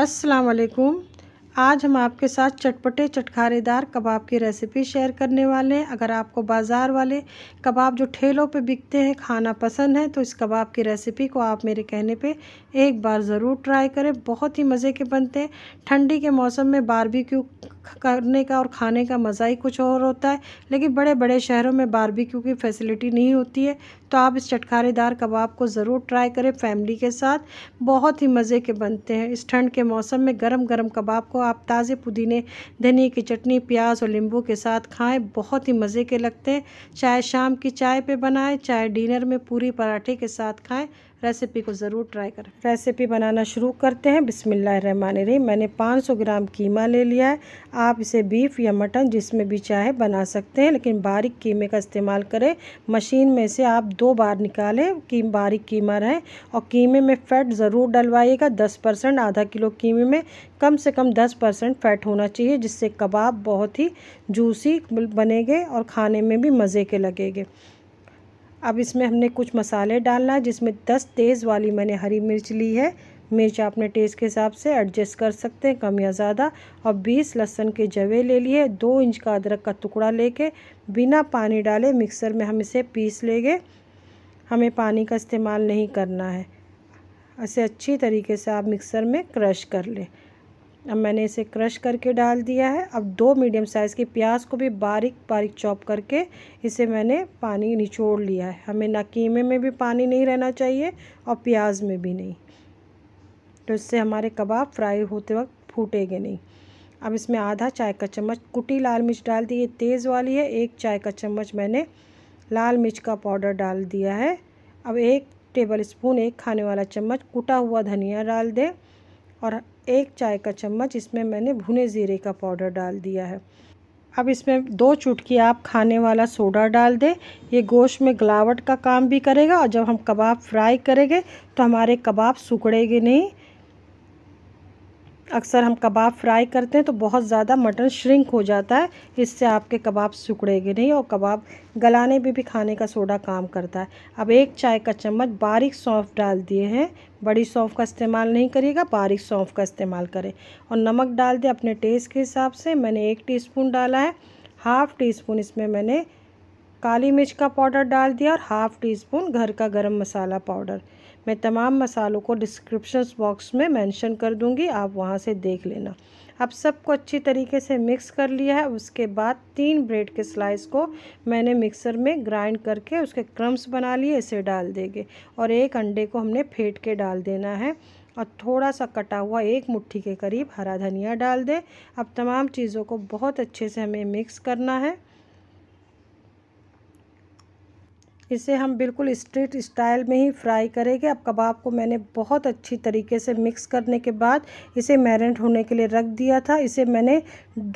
अस्सलाम वालेकुम आज हम आपके साथ चटपटे चटखारेदार कबाब की रेसिपी शेयर करने वाले हैं अगर आपको बाज़ार वाले कबाब जो ठेलों पे बिकते हैं खाना पसंद है तो इस कबाब की रेसिपी को आप मेरे कहने पे एक बार ज़रूर ट्राई करें बहुत ही मज़े के बनते हैं ठंडी के मौसम में बारबेक्यू करने का और खाने का मज़ा ही कुछ और होता है लेकिन बड़े बड़े शहरों में बारबेक्यू की फैसिलिटी नहीं होती है तो आप इस चटकारेदार कबाब को ज़रूर ट्राई करें फैमिली के साथ बहुत ही मज़े के बनते हैं इस ठंड के मौसम में गरम गरम कबाब को आप ताज़े पुदीने धनिया की चटनी प्याज और नींबू के साथ खाएं बहुत ही मज़े के लगते हैं चाहे शाम की चाय पे बनाएं चाहे डिनर में पूरी पराठे के साथ खाएं रेसिपी को ज़रूर ट्राई करें रेसिपी बनाना शुरू करते हैं रही मैंने 500 ग्राम कीमा ले लिया है आप इसे बीफ या मटन जिसमें भी चाहे बना सकते हैं लेकिन बारीक कीमे का इस्तेमाल करें मशीन में से आप दो बार निकालें की बारीक कीमा रहें और कीमे में फ़ैट ज़रूर डलवाइएगा दस परसेंट आधा किलो कीमे में कम से कम दस परसेंट फ़ैट होना चाहिए जिससे कबाब बहुत ही जूसी बनेंगे और खाने में भी मज़े के लगेंगे अब इसमें हमने कुछ मसाले डालना है जिसमें दस तेज़ वाली मैंने हरी मिर्च ली है मिर्च आपने टेस्ट के हिसाब से एडजस्ट कर सकते हैं कम या ज़्यादा और 20 लहसुन के जवे ले लिए दो इंच का अदरक का टुकड़ा लेके बिना पानी डाले मिक्सर में हम इसे पीस लेंगे हमें पानी का इस्तेमाल नहीं करना है इसे अच्छी तरीके से आप मिक्सर में क्रश कर लें अब मैंने इसे क्रश करके डाल दिया है अब दो मीडियम साइज़ के प्याज को भी बारीक बारीक चॉप करके इसे मैंने पानी निचोड़ लिया है हमें ना कीमे में भी पानी नहीं रहना चाहिए और प्याज में भी नहीं तो इससे हमारे कबाब फ्राई होते वक्त फूटेंगे नहीं अब इसमें आधा चाय का चम्मच कुटी लाल मिर्च डाल दी ये तेज़ वाली है एक चाय का चम्मच मैंने लाल मिर्च का पाउडर डाल दिया है अब एक टेबल स्पून एक खाने वाला चम्मच कुटा हुआ धनिया डाल दें और एक चाय का चम्मच इसमें मैंने भुने ज़ीरे का पाउडर डाल दिया है अब इसमें दो चुटकी आप खाने वाला सोडा डाल दें ये गोश्त में गलावट का काम भी करेगा और जब हम कबाब फ्राई करेंगे तो हमारे कबाब सुखड़ेगे नहीं अक्सर हम कबाब फ्राई करते हैं तो बहुत ज़्यादा मटन श्रिंक हो जाता है इससे आपके कबाब सुखड़ेंगे नहीं और कबाब गलाने में भी खाने का सोडा काम करता है अब एक चाय का चम्मच बारीक सौंफ डाल दिए हैं बड़ी सौंफ का इस्तेमाल नहीं करिएगा बारीक सौंफ का इस्तेमाल करें और नमक डाल दें अपने टेस्ट के हिसाब से मैंने एक टी डाला है हाफ़ टी स्पून इसमें मैंने काली मिर्च का पाउडर डाल दिया और हाफ़ टी स्पून घर का गर्म मसाला पाउडर मैं तमाम मसालों को डिस्क्रिप्शन बॉक्स में मेंशन कर दूंगी आप वहाँ से देख लेना अब सबको अच्छी तरीके से मिक्स कर लिया है उसके बाद तीन ब्रेड के स्लाइस को मैंने मिक्सर में ग्राइंड करके उसके क्रम्स बना लिए इसे डाल देंगे और एक अंडे को हमने फेंट के डाल देना है और थोड़ा सा कटा हुआ एक मुट्ठी के करीब हरा धनिया डाल दें अब तमाम चीज़ों को बहुत अच्छे से हमें मिक्स करना है इसे हम बिल्कुल स्ट्रीट स्टाइल में ही फ्राई करेंगे अब कबाब को मैंने बहुत अच्छी तरीके से मिक्स करने के बाद इसे मैरिनेट होने के लिए रख दिया था इसे मैंने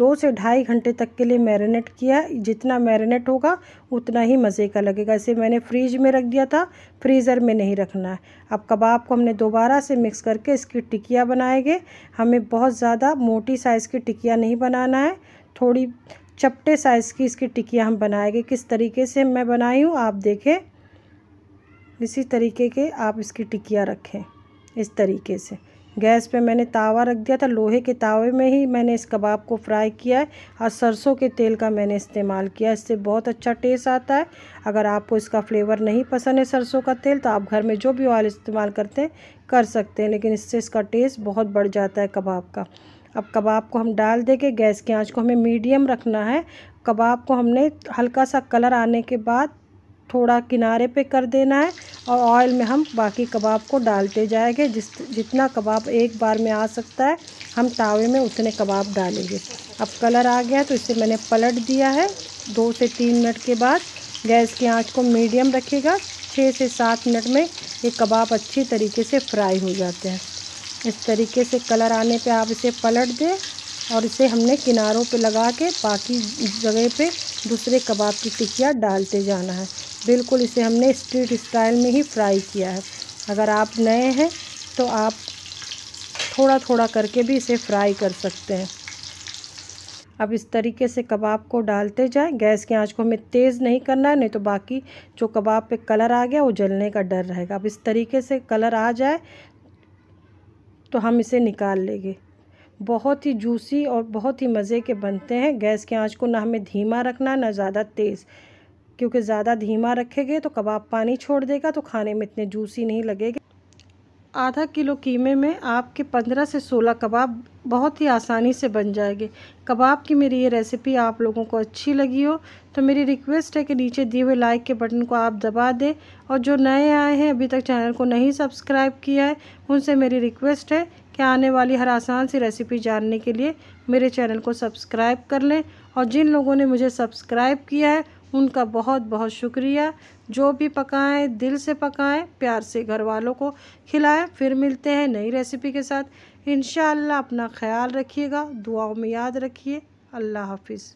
दो से ढाई घंटे तक के लिए मैरिनेट किया जितना मैरिनेट होगा उतना ही मज़े का लगेगा इसे मैंने फ्रिज में रख दिया था फ्रीज़र में नहीं रखना है अब कबाब को हमने दोबारा से मिक्स करके इसकी टिकिया बनाएंगे हमें बहुत ज़्यादा मोटी साइज़ की टिकिया नहीं बनाना है थोड़ी चपटे साइज़ की इसकी टिकिया हम बनाएंगे किस तरीके से मैं बनाई हूँ आप देखें इसी तरीके के आप इसकी टिकिया रखें इस तरीके से गैस पे मैंने तावा रख दिया था लोहे के तावे में ही मैंने इस कबाब को फ्राई किया है और सरसों के तेल का मैंने इस्तेमाल किया इससे बहुत अच्छा टेस्ट आता है अगर आपको इसका फ्लेवर नहीं पसंद है सरसों का तेल तो आप घर में जो भी ऑयल इस्तेमाल करते हैं कर सकते हैं लेकिन इससे इसका टेस्ट बहुत बढ़ जाता है कबाब का अब कबाब को हम डाल देंगे गैस की आंच को हमें मीडियम रखना है कबाब को हमने हल्का सा कलर आने के बाद थोड़ा किनारे पे कर देना है और ऑयल में हम बाकी कबाब को डालते जाएंगे जिस जितना कबाब एक बार में आ सकता है हम तावे में उतने कबाब डालेंगे अब कलर आ गया तो इसे मैंने पलट दिया है दो से तीन मिनट के बाद गैस की आंच को मीडियम रखिएगा छः से सात मिनट में ये कबाब अच्छी तरीके से फ्राई हो जाते हैं इस तरीके से कलर आने पे आप इसे पलट दें और इसे हमने किनारों पे लगा के बाकी जगह पे दूसरे कबाब की टिकिया डालते जाना है बिल्कुल इसे हमने स्ट्रीट स्टाइल में ही फ्राई किया है अगर आप नए हैं तो आप थोड़ा थोड़ा करके भी इसे फ्राई कर सकते हैं अब इस तरीके से कबाब को डालते जाएं गैस की आंच को हमें तेज़ नहीं करना है नहीं तो बाकी जो कबाब पे कलर आ गया वो जलने का डर रहेगा अब इस तरीके से कलर आ जाए तो हम इसे निकाल लेंगे बहुत ही जूसी और बहुत ही मज़े के बनते हैं गैस की आंच को ना हमें धीमा रखना ना ज़्यादा तेज़ क्योंकि ज़्यादा धीमा रखेंगे तो कबाब पानी छोड़ देगा तो खाने में इतने जूसी नहीं लगेगा आधा किलो कीमे में आपके पंद्रह से सोलह कबाब बहुत ही आसानी से बन जाएंगे कबाब की मेरी ये रेसिपी आप लोगों को अच्छी लगी हो तो मेरी रिक्वेस्ट है कि नीचे दिए हुए लाइक के बटन को आप दबा दें और जो नए आए हैं अभी तक चैनल को नहीं सब्सक्राइब किया है उनसे मेरी रिक्वेस्ट है कि आने वाली हर आसान सी रेसिपी जानने के लिए मेरे चैनल को सब्सक्राइब कर लें और जिन लोगों ने मुझे सब्सक्राइब किया है उनका बहुत बहुत शुक्रिया जो भी पकाएं दिल से पकाएं प्यार से घर वालों को खिलाएं फिर मिलते हैं नई रेसिपी के साथ इन अपना ख्याल रखिएगा दुआओं में याद रखिए अल्लाह हाफिज़